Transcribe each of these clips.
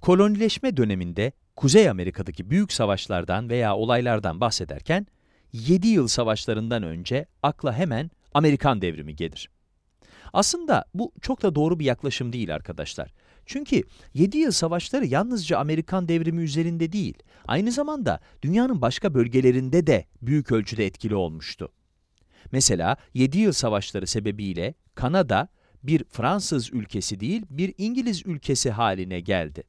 Kolonileşme döneminde Kuzey Amerika'daki büyük savaşlardan veya olaylardan bahsederken 7 yıl savaşlarından önce akla hemen Amerikan devrimi gelir. Aslında bu çok da doğru bir yaklaşım değil arkadaşlar. Çünkü 7 yıl savaşları yalnızca Amerikan devrimi üzerinde değil, aynı zamanda dünyanın başka bölgelerinde de büyük ölçüde etkili olmuştu. Mesela 7 yıl savaşları sebebiyle Kanada bir Fransız ülkesi değil bir İngiliz ülkesi haline geldi.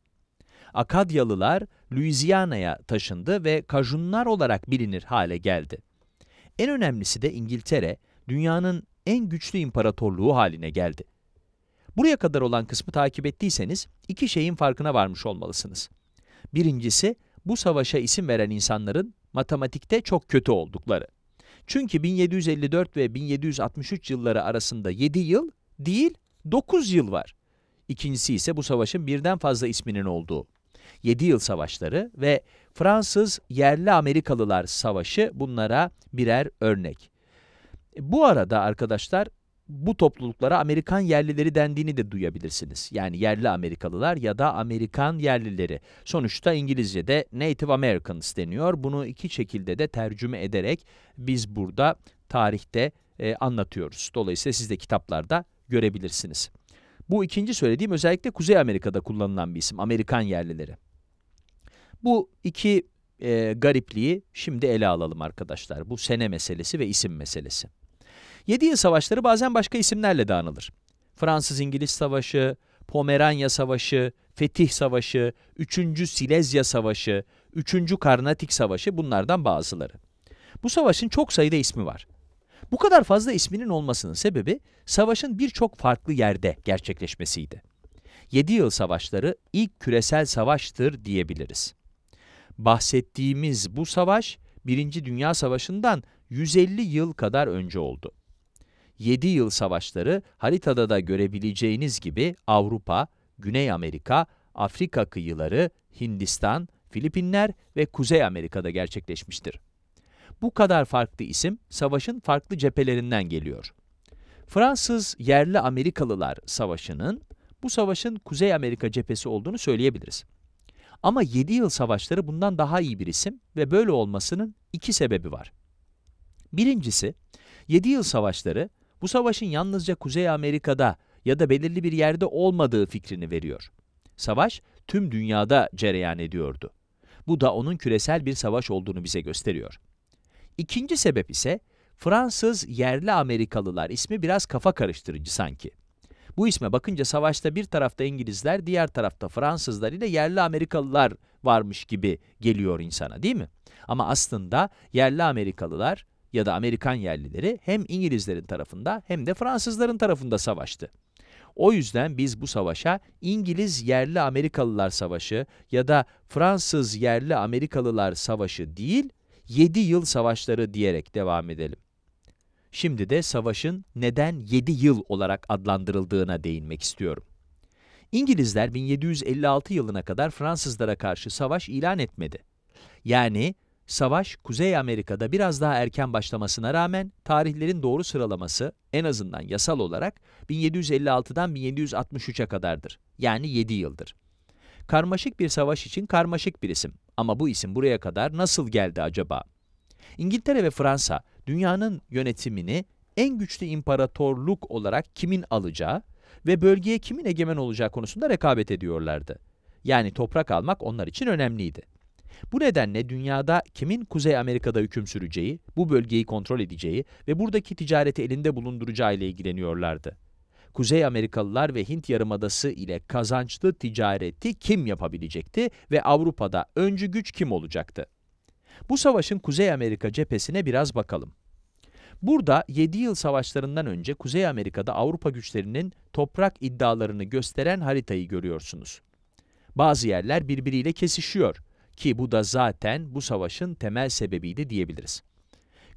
Akadyalılar Louisiana'ya taşındı ve Cajunlar olarak bilinir hale geldi. En önemlisi de İngiltere, dünyanın en güçlü imparatorluğu haline geldi. Buraya kadar olan kısmı takip ettiyseniz iki şeyin farkına varmış olmalısınız. Birincisi, bu savaşa isim veren insanların matematikte çok kötü oldukları. Çünkü 1754 ve 1763 yılları arasında 7 yıl değil 9 yıl var. İkincisi ise bu savaşın birden fazla isminin olduğu. Yedi Yıl Savaşları ve Fransız Yerli Amerikalılar Savaşı bunlara birer örnek. Bu arada arkadaşlar bu topluluklara Amerikan yerlileri dendiğini de duyabilirsiniz. Yani yerli Amerikalılar ya da Amerikan yerlileri. Sonuçta İngilizce'de Native Americans deniyor. Bunu iki şekilde de tercüme ederek biz burada tarihte e, anlatıyoruz. Dolayısıyla siz de kitaplarda görebilirsiniz. Bu ikinci söylediğim özellikle Kuzey Amerika'da kullanılan bir isim Amerikan yerlileri. Bu iki e, garipliği şimdi ele alalım arkadaşlar. Bu sene meselesi ve isim meselesi. Yedi yıl savaşları bazen başka isimlerle de anılır. Fransız-İngiliz Savaşı, Pomeranya Savaşı, Fetih Savaşı, 3. Silezya Savaşı, 3. Karnatik Savaşı bunlardan bazıları. Bu savaşın çok sayıda ismi var. Bu kadar fazla isminin olmasının sebebi savaşın birçok farklı yerde gerçekleşmesiydi. Yedi yıl savaşları ilk küresel savaştır diyebiliriz bahsettiğimiz bu savaş Birinci Dünya Savaşı'ndan 150 yıl kadar önce oldu. 7 yıl savaşları haritada da görebileceğiniz gibi Avrupa, Güney Amerika, Afrika kıyıları, Hindistan, Filipinler ve Kuzey Amerika'da gerçekleşmiştir. Bu kadar farklı isim savaşın farklı cephelerinden geliyor. Fransız yerli Amerikalılar savaşının bu savaşın Kuzey Amerika cephesi olduğunu söyleyebiliriz. Ama 7 yıl savaşları bundan daha iyi bir isim ve böyle olmasının iki sebebi var. Birincisi, 7 yıl savaşları bu savaşın yalnızca Kuzey Amerika'da ya da belirli bir yerde olmadığı fikrini veriyor. Savaş tüm dünyada cereyan ediyordu. Bu da onun küresel bir savaş olduğunu bize gösteriyor. İkinci sebep ise Fransız yerli Amerikalılar ismi biraz kafa karıştırıcı sanki. Bu isme bakınca savaşta bir tarafta İngilizler, diğer tarafta Fransızlar ile yerli Amerikalılar varmış gibi geliyor insana değil mi? Ama aslında yerli Amerikalılar ya da Amerikan yerlileri hem İngilizlerin tarafında hem de Fransızların tarafında savaştı. O yüzden biz bu savaşa İngiliz yerli Amerikalılar savaşı ya da Fransız yerli Amerikalılar savaşı değil, 7 yıl savaşları diyerek devam edelim. Şimdi de savaşın neden 7 yıl olarak adlandırıldığına değinmek istiyorum. İngilizler 1756 yılına kadar Fransızlara karşı savaş ilan etmedi. Yani savaş Kuzey Amerika'da biraz daha erken başlamasına rağmen tarihlerin doğru sıralaması en azından yasal olarak 1756'dan 1763'e kadardır. Yani 7 yıldır. Karmaşık bir savaş için karmaşık bir isim ama bu isim buraya kadar nasıl geldi acaba? İngiltere ve Fransa dünyanın yönetimini en güçlü imparatorluk olarak kimin alacağı ve bölgeye kimin egemen olacağı konusunda rekabet ediyorlardı. Yani toprak almak onlar için önemliydi. Bu nedenle dünyada kimin Kuzey Amerika'da hüküm süreceği, bu bölgeyi kontrol edeceği ve buradaki ticareti elinde bulunduracağı ile ilgileniyorlardı. Kuzey Amerikalılar ve Hint Yarımadası ile kazançlı ticareti kim yapabilecekti ve Avrupa'da öncü güç kim olacaktı? Bu savaşın Kuzey Amerika cephesine biraz bakalım. Burada 7 yıl savaşlarından önce Kuzey Amerika'da Avrupa güçlerinin toprak iddialarını gösteren haritayı görüyorsunuz. Bazı yerler birbiriyle kesişiyor ki bu da zaten bu savaşın temel sebebiydi diyebiliriz.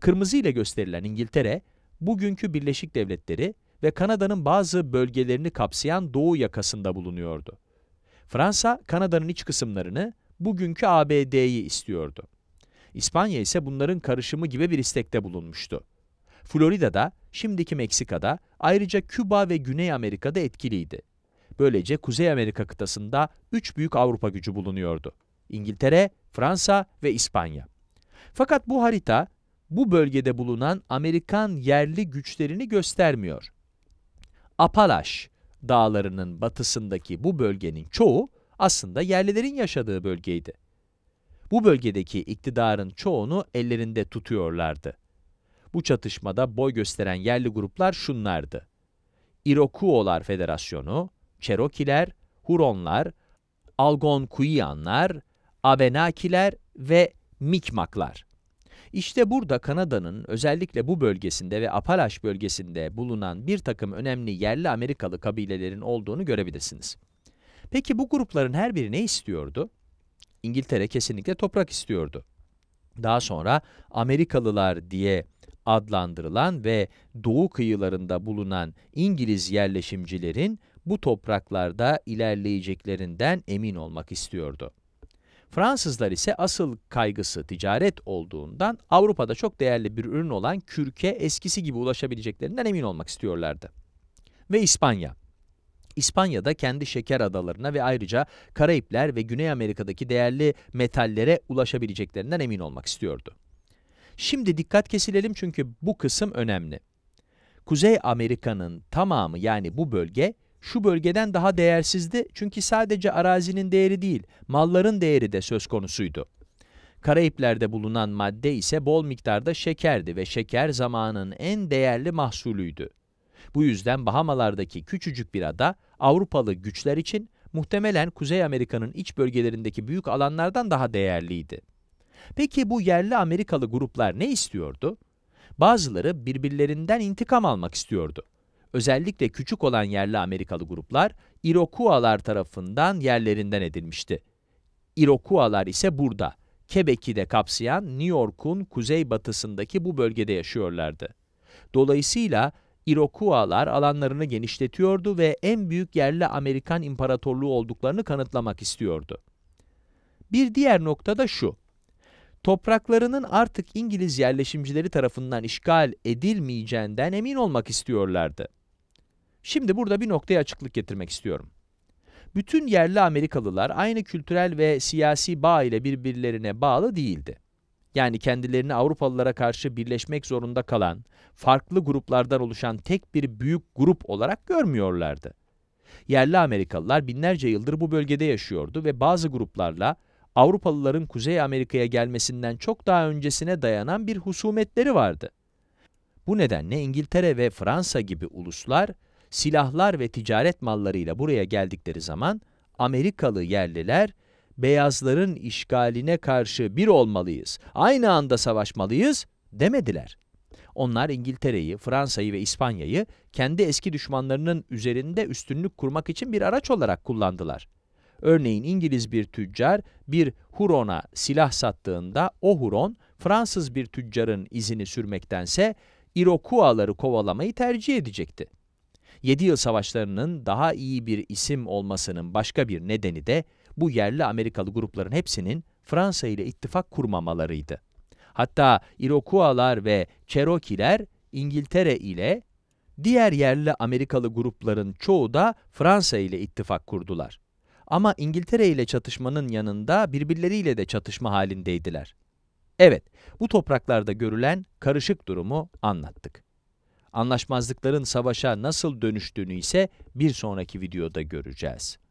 Kırmızı ile gösterilen İngiltere, bugünkü Birleşik Devletleri ve Kanada'nın bazı bölgelerini kapsayan doğu yakasında bulunuyordu. Fransa, Kanada'nın iç kısımlarını, bugünkü ABD'yi istiyordu. İspanya ise bunların karışımı gibi bir istekte bulunmuştu. Florida'da, şimdiki Meksika'da, ayrıca Küba ve Güney Amerika'da etkiliydi. Böylece Kuzey Amerika kıtasında üç büyük Avrupa gücü bulunuyordu. İngiltere, Fransa ve İspanya. Fakat bu harita, bu bölgede bulunan Amerikan yerli güçlerini göstermiyor. Apalaş dağlarının batısındaki bu bölgenin çoğu aslında yerlilerin yaşadığı bölgeydi. Bu bölgedeki iktidarın çoğunu ellerinde tutuyorlardı. Bu çatışmada boy gösteren yerli gruplar şunlardı. Irokuolar Federasyonu, Cherokiler, Huronlar, Algonquianlar, Abenakiler ve Mikmaklar. İşte burada Kanada'nın özellikle bu bölgesinde ve Apalaş bölgesinde bulunan bir takım önemli yerli Amerikalı kabilelerin olduğunu görebilirsiniz. Peki bu grupların her biri ne istiyordu? İngiltere kesinlikle toprak istiyordu. Daha sonra Amerikalılar diye adlandırılan ve doğu kıyılarında bulunan İngiliz yerleşimcilerin bu topraklarda ilerleyeceklerinden emin olmak istiyordu. Fransızlar ise asıl kaygısı ticaret olduğundan Avrupa'da çok değerli bir ürün olan kürke eskisi gibi ulaşabileceklerinden emin olmak istiyorlardı. Ve İspanya. İspanya'da kendi şeker adalarına ve ayrıca Karayipler ve Güney Amerika'daki değerli metallere ulaşabileceklerinden emin olmak istiyordu. Şimdi dikkat kesilelim çünkü bu kısım önemli. Kuzey Amerika'nın tamamı yani bu bölge şu bölgeden daha değersizdi çünkü sadece arazinin değeri değil, malların değeri de söz konusuydu. Karayipler'de bulunan madde ise bol miktarda şekerdi ve şeker zamanın en değerli mahsulüydü. Bu yüzden Bahamalardaki küçücük bir ada, Avrupalı güçler için muhtemelen Kuzey Amerika'nın iç bölgelerindeki büyük alanlardan daha değerliydi. Peki bu yerli Amerikalı gruplar ne istiyordu? Bazıları birbirlerinden intikam almak istiyordu. Özellikle küçük olan yerli Amerikalı gruplar, Irokualar tarafından yerlerinden edilmişti. Irokualar ise burada, Quebec'i de kapsayan New York'un kuzeybatısındaki bu bölgede yaşıyorlardı. Dolayısıyla Irokualar alanlarını genişletiyordu ve en büyük yerli Amerikan imparatorluğu olduklarını kanıtlamak istiyordu. Bir diğer nokta da şu, topraklarının artık İngiliz yerleşimcileri tarafından işgal edilmeyeceğinden emin olmak istiyorlardı. Şimdi burada bir noktaya açıklık getirmek istiyorum. Bütün yerli Amerikalılar aynı kültürel ve siyasi bağ ile birbirlerine bağlı değildi. Yani kendilerini Avrupalılara karşı birleşmek zorunda kalan, farklı gruplardan oluşan tek bir büyük grup olarak görmüyorlardı. Yerli Amerikalılar binlerce yıldır bu bölgede yaşıyordu ve bazı gruplarla Avrupalıların Kuzey Amerika'ya gelmesinden çok daha öncesine dayanan bir husumetleri vardı. Bu nedenle İngiltere ve Fransa gibi uluslar, silahlar ve ticaret mallarıyla buraya geldikleri zaman, Amerikalı yerliler, beyazların işgaline karşı bir olmalıyız, aynı anda savaşmalıyız demediler. Onlar İngiltere'yi, Fransa'yı ve İspanya'yı kendi eski düşmanlarının üzerinde üstünlük kurmak için bir araç olarak kullandılar. Örneğin İngiliz bir tüccar bir hurona silah sattığında o huron Fransız bir tüccarın izini sürmektense İrokuaları kovalamayı tercih edecekti. Yedi yıl savaşlarının daha iyi bir isim olmasının başka bir nedeni de bu yerli Amerikalı grupların hepsinin Fransa ile ittifak kurmamalarıydı. Hatta İrokualar ve Cherokee'ler İngiltere ile, diğer yerli Amerikalı grupların çoğu da Fransa ile ittifak kurdular. Ama İngiltere ile çatışmanın yanında birbirleriyle de çatışma halindeydiler. Evet, bu topraklarda görülen karışık durumu anlattık. Anlaşmazlıkların savaşa nasıl dönüştüğünü ise bir sonraki videoda göreceğiz.